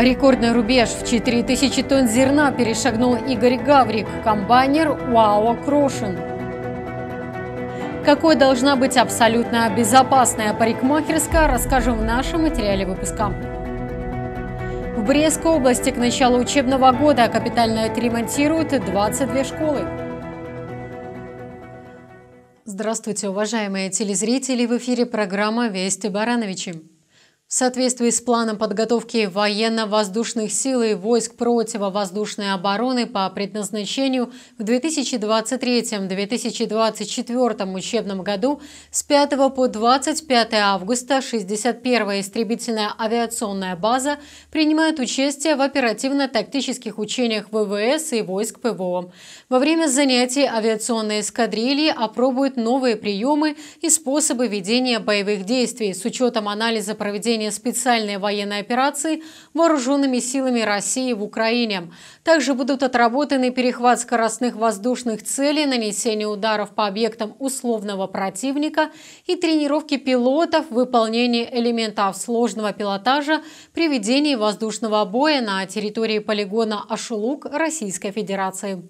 Рекордный рубеж в 4000 тонн зерна перешагнул Игорь Гаврик, комбайнер УАО «Крошин». Какой должна быть абсолютно безопасная парикмахерская, расскажем в нашем материале выпуска. В Брестской области к началу учебного года капитально отремонтируют 22 школы. Здравствуйте, уважаемые телезрители! В эфире программа «Вести Барановичи». В соответствии с планом подготовки военно-воздушных сил и войск противовоздушной обороны по предназначению в 2023-2024 учебном году с 5 по 25 августа 61-я истребительная авиационная база принимает участие в оперативно-тактических учениях ВВС и войск ПВО. Во время занятий авиационные эскадрильи опробуют новые приемы и способы ведения боевых действий с учетом анализа проведения проведения специальной военной операции вооруженными силами России в Украине. Также будут отработаны перехват скоростных воздушных целей, нанесение ударов по объектам условного противника и тренировки пилотов в выполнении элементов сложного пилотажа при ведении воздушного боя на территории полигона Ашулук Российской Федерации.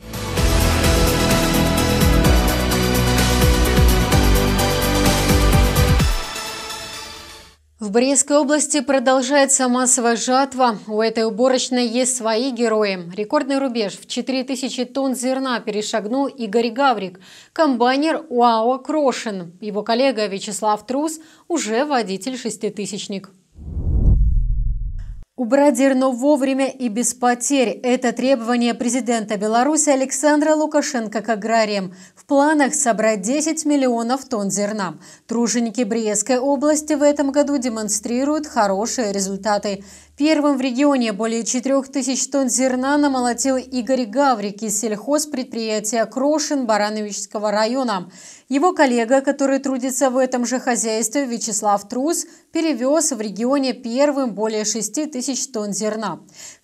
В Брестской области продолжается массовая жатва. У этой уборочной есть свои герои. Рекордный рубеж в 4000 тонн зерна перешагнул Игорь Гаврик, комбайнер УАО «Крошин». Его коллега Вячеслав Трус уже водитель шеститысячник. Убрать зерно вовремя и без потерь – это требование президента Беларуси Александра Лукашенко к аграриям. В планах собрать 10 миллионов тонн зерна. Труженики Брестской области в этом году демонстрируют хорошие результаты. Первым в регионе более 4000 тонн зерна намолотил Игорь Гаврик из сельхозпредприятия «Крошин» Барановичского района. Его коллега, который трудится в этом же хозяйстве, Вячеслав Трус, перевез в регионе первым более тысяч тонн зерна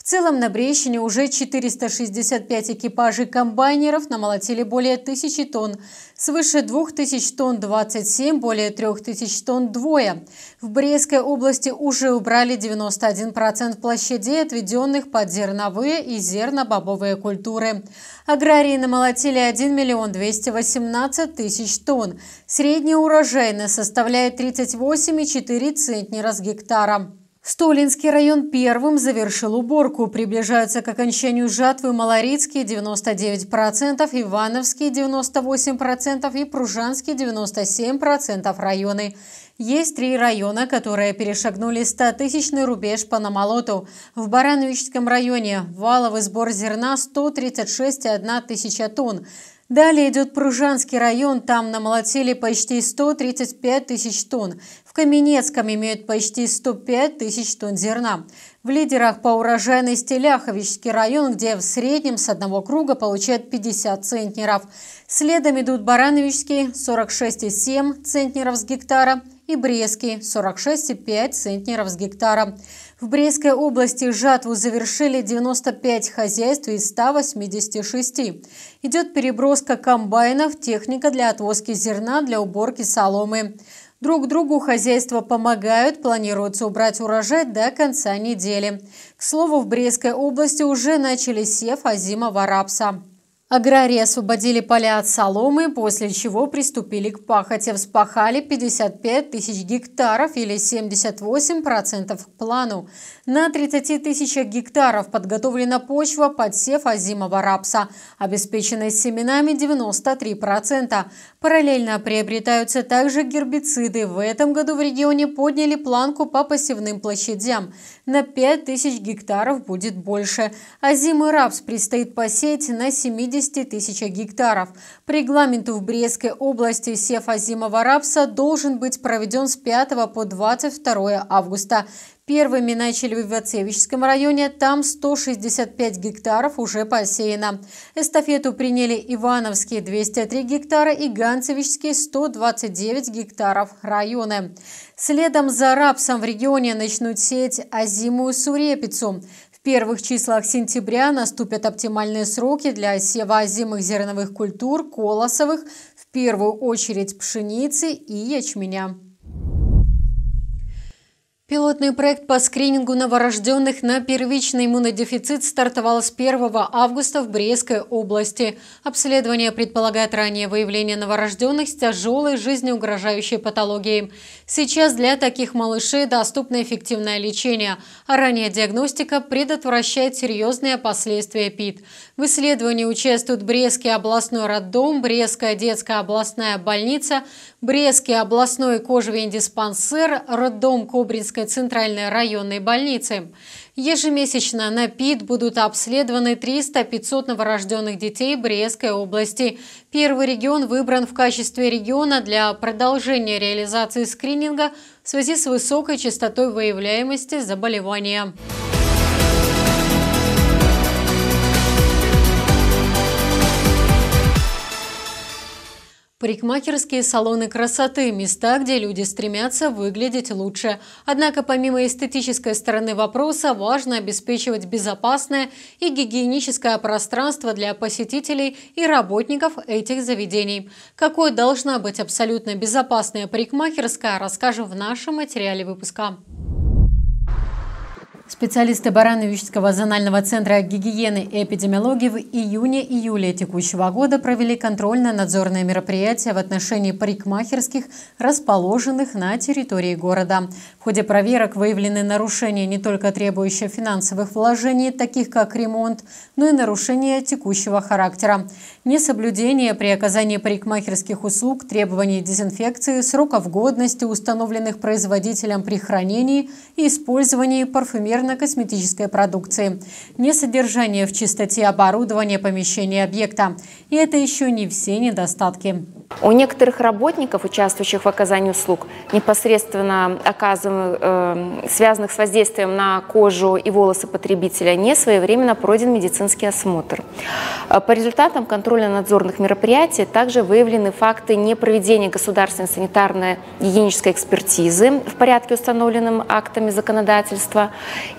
целом на Брещине уже 465 экипажей комбайнеров намолотили более 1000 тонн, свыше 2000 тонн 27, более 3000 тонн двое. В Брестской области уже убрали 91% площадей, отведенных под зерновые и зернобобовые культуры. Аграрии намолотили 1 миллион 218 тысяч тонн. Средняя урожайность составляет 38,4 центнера с гектара. Столинский район первым завершил уборку. Приближаются к окончанию жатвы Малорицкий 99%, Ивановский 98% и Пружанский 97% районы. Есть три района, которые перешагнули 100-тысячный рубеж по намолоту. В Барановичском районе валовый сбор зерна 136,1 тысяча тонн. Далее идет Пружанский район, там намолотили почти 135 тысяч тонн. В Каменецком имеют почти 105 тысяч тонн зерна. В лидерах по урожайности Ляховичский район, где в среднем с одного круга получают 50 центнеров. Следом идут Барановичский – 46,7 центнеров с гектара – и Брестский – 46,5 центнеров с гектара. В Брестской области жатву завершили 95 хозяйств из 186. Идет переброска комбайнов, техника для отвозки зерна, для уборки соломы. Друг другу хозяйства помогают, планируется убрать урожай до конца недели. К слову, в Брестской области уже начали сев озимого рапса. Аграрии освободили поля от соломы, после чего приступили к пахоте. Вспахали 55 тысяч гектаров или 78% к плану. На 30 тысячах гектаров подготовлена почва под сев озимого рапса. Обеспеченность семенами 93%. Параллельно приобретаются также гербициды. В этом году в регионе подняли планку по посевным площадям. На 5 тысяч гектаров будет больше. Озимый рапс предстоит посеять на 70 150 тысяч гектаров. По регламенту в Брестской области сев озимого рапса должен быть проведен с 5 по 22 августа. Первыми начали в Ивацевичском районе, там 165 гектаров уже посеяно. Эстафету приняли Ивановские 203 гектара и Ганцевичские 129 гектаров районы. Следом за рапсом в регионе начнут сеять озимую сурепицу первых числах сентября наступят оптимальные сроки для сева озимых зерновых культур, колосовых, в первую очередь пшеницы и ячменя. Пилотный проект по скринингу новорожденных на первичный иммунодефицит стартовал с 1 августа в Брестской области. Обследование предполагает раннее выявление новорожденных с тяжелой жизнеугрожающей патологией. Сейчас для таких малышей доступно эффективное лечение, а ранняя диагностика предотвращает серьезные последствия ПИД. В исследовании участвуют Брестский областной роддом, Брестская детская областная больница, Брестский областной кожевень диспансер, роддом Кобринской центральной районной больницы. Ежемесячно на ПИД будут обследованы 300-500 новорожденных детей Брестской области. Первый регион выбран в качестве региона для продолжения реализации скрининга в связи с высокой частотой выявляемости заболевания. Парикмахерские салоны красоты – места, где люди стремятся выглядеть лучше. Однако помимо эстетической стороны вопроса, важно обеспечивать безопасное и гигиеническое пространство для посетителей и работников этих заведений. Какой должна быть абсолютно безопасная парикмахерская, расскажем в нашем материале выпуска. Специалисты Барановичского зонального центра гигиены и эпидемиологии в июне-июле текущего года провели контрольно-надзорное мероприятие в отношении парикмахерских, расположенных на территории города. В ходе проверок выявлены нарушения, не только требующие финансовых вложений, таких как ремонт, но и нарушения текущего характера. Несоблюдение при оказании парикмахерских услуг требований дезинфекции, сроков годности, установленных производителем при хранении и использовании парфюмерных инженерно-косметической продукции, не содержание в чистоте оборудования помещения объекта. И это еще не все недостатки. У некоторых работников, участвующих в оказании услуг, непосредственно оказанных, э, связанных с воздействием на кожу и волосы потребителя, не своевременно пройден медицинский осмотр. Э, по результатам контрольно-надзорных мероприятий также выявлены факты непроведения государственной санитарно-гигиенической экспертизы в порядке, установленным актами законодательства,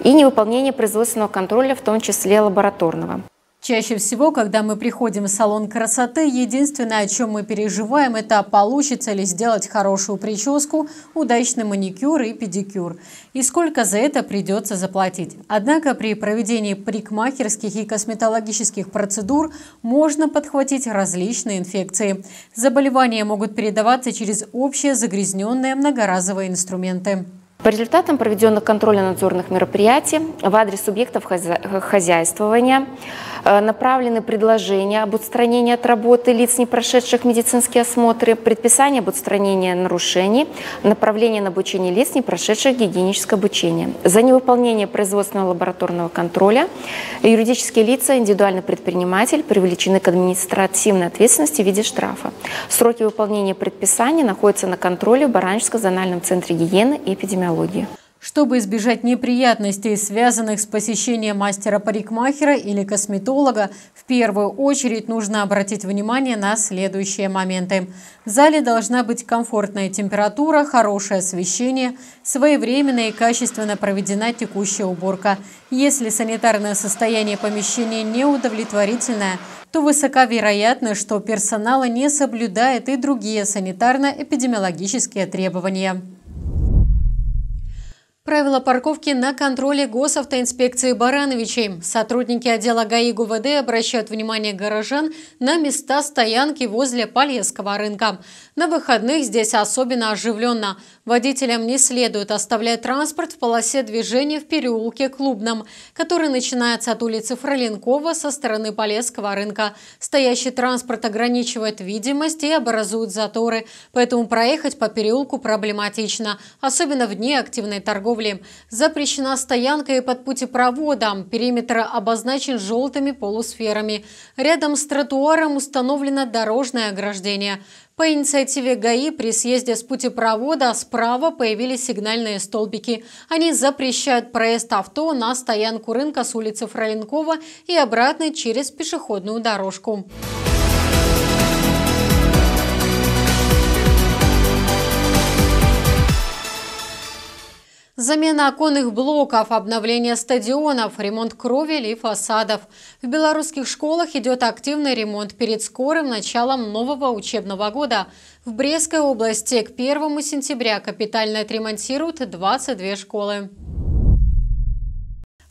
и невыполнение производственного контроля, в том числе лабораторного. Чаще всего, когда мы приходим в салон красоты, единственное, о чем мы переживаем, это получится ли сделать хорошую прическу, удачный маникюр и педикюр, и сколько за это придется заплатить. Однако при проведении парикмахерских и косметологических процедур можно подхватить различные инфекции. Заболевания могут передаваться через общие загрязненные многоразовые инструменты. По результатам проведенных контрольно-надзорных мероприятий в адрес субъектов хозяйствования Э, направлены предложения об отстранении от работы лиц, не прошедших медицинские осмотры, предписание об отстранении нарушений, направление на обучение лиц, не прошедших гигиеническое обучение. За невыполнение производственного лабораторного контроля юридические лица, индивидуальный предприниматель привлечены к административной ответственности в виде штрафа. Сроки выполнения предписания находятся на контроле в Баранческом зональном центре гигиены и эпидемиологии. Чтобы избежать неприятностей, связанных с посещением мастера-парикмахера или косметолога, в первую очередь нужно обратить внимание на следующие моменты. В зале должна быть комфортная температура, хорошее освещение, своевременно и качественно проведена текущая уборка. Если санитарное состояние помещения неудовлетворительное, то высока вероятность, что персонала не соблюдает и другие санитарно-эпидемиологические требования. Правила парковки на контроле госавтоинспекции Барановичей. Сотрудники отдела ГАИ ГУВД обращают внимание горожан на места стоянки возле Полесского рынка. На выходных здесь особенно оживленно. Водителям не следует оставлять транспорт в полосе движения в переулке Клубном, который начинается от улицы Фроленкова со стороны Полесского рынка. Стоящий транспорт ограничивает видимость и образует заторы, поэтому проехать по переулку проблематично, особенно в дни активной торговли торговли. Запрещена стоянка и под путепроводом. Периметр обозначен желтыми полусферами. Рядом с тротуаром установлено дорожное ограждение. По инициативе ГАИ при съезде с путепровода справа появились сигнальные столбики. Они запрещают проезд авто на стоянку рынка с улицы Фроленкова и обратно через пешеходную дорожку. Замена оконных блоков, обновление стадионов, ремонт кровель и фасадов. В белорусских школах идет активный ремонт перед скорым началом нового учебного года. В Брестской области к 1 сентября капитально отремонтируют 22 школы.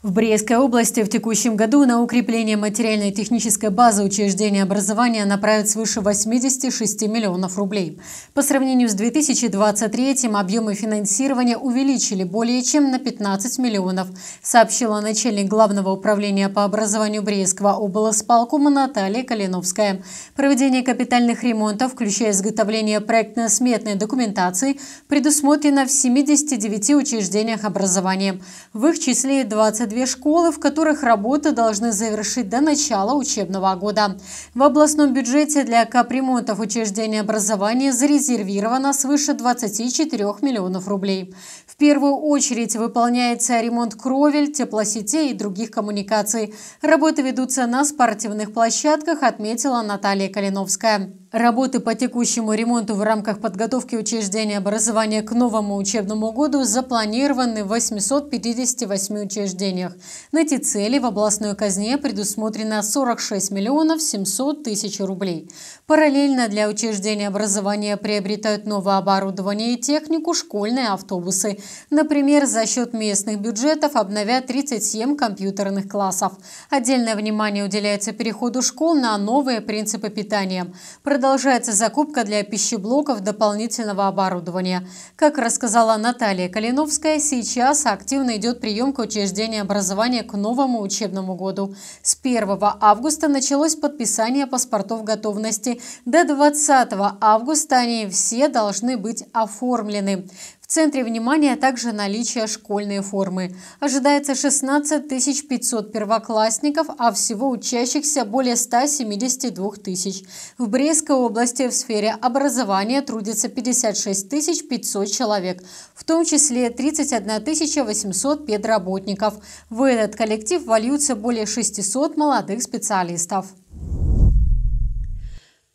В Брестской области в текущем году на укрепление материально-технической базы учреждения образования направят свыше 86 миллионов рублей. По сравнению с 2023 м объемы финансирования увеличили более чем на 15 миллионов, сообщила начальник Главного управления по образованию Брестского облсполкома Наталья Калиновская. Проведение капитальных ремонтов, включая изготовление проектно-сметной документации, предусмотрено в 79 учреждениях образования. В их числе 22 две школы, в которых работы должны завершить до начала учебного года. В областном бюджете для капремонтов учреждений образования зарезервировано свыше 24 миллионов рублей. В первую очередь выполняется ремонт кровель, теплосетей и других коммуникаций. Работы ведутся на спортивных площадках, отметила Наталья Калиновская. Работы по текущему ремонту в рамках подготовки учреждения образования к новому учебному году запланированы в 858 учреждениях. На эти цели в областной казне предусмотрено 46 миллионов 700 тысяч рублей. Параллельно для учреждений образования приобретают новое оборудование и технику школьные автобусы. Например, за счет местных бюджетов обновят 37 компьютерных классов. Отдельное внимание уделяется переходу школ на новые принципы питания – продолжается закупка для пищеблоков дополнительного оборудования. Как рассказала Наталья Калиновская, сейчас активно идет приемка учреждения образования к новому учебному году. С 1 августа началось подписание паспортов готовности. До 20 августа они все должны быть оформлены центре внимания также наличие школьной формы. Ожидается 16 500 первоклассников, а всего учащихся более 172 тысяч. В Брестской области в сфере образования трудится 56 500 человек, в том числе 31 800 педработников. В этот коллектив вольются более 600 молодых специалистов.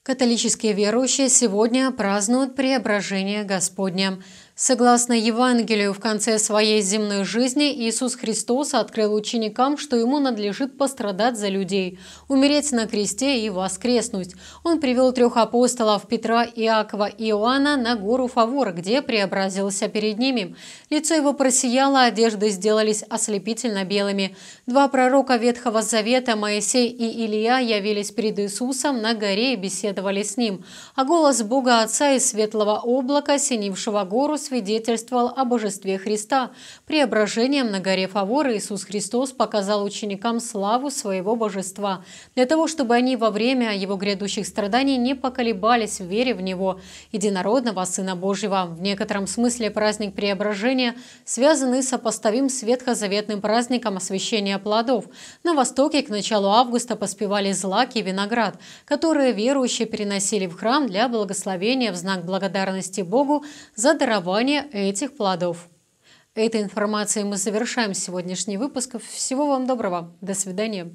Католические верующие сегодня празднуют преображение Господня – Согласно Евангелию, в конце своей земной жизни Иисус Христос открыл ученикам, что ему надлежит пострадать за людей, умереть на кресте и воскреснуть. Он привел трех апостолов Петра, Иакова и Иоанна на гору Фавор, где преобразился перед ними. Лицо его просияло, одежды сделались ослепительно белыми. Два пророка Ветхого Завета, Моисей и Илия, явились перед Иисусом на горе и беседовали с ним. А голос Бога Отца из светлого облака, синившего гору, свидетельствовал о божестве Христа. Преображением на горе Фавора Иисус Христос показал ученикам славу своего божества, для того, чтобы они во время его грядущих страданий не поколебались в вере в него, единородного Сына Божьего. В некотором смысле праздник Преображения связан и сопоставим с ветхозаветным праздником освящения плодов. На Востоке к началу августа поспевали злаки и виноград, которые верующие переносили в храм для благословения в знак благодарности Богу за дарование названия этих плодов. Этой информацией мы завершаем сегодняшний выпуск. Всего вам доброго. До свидания.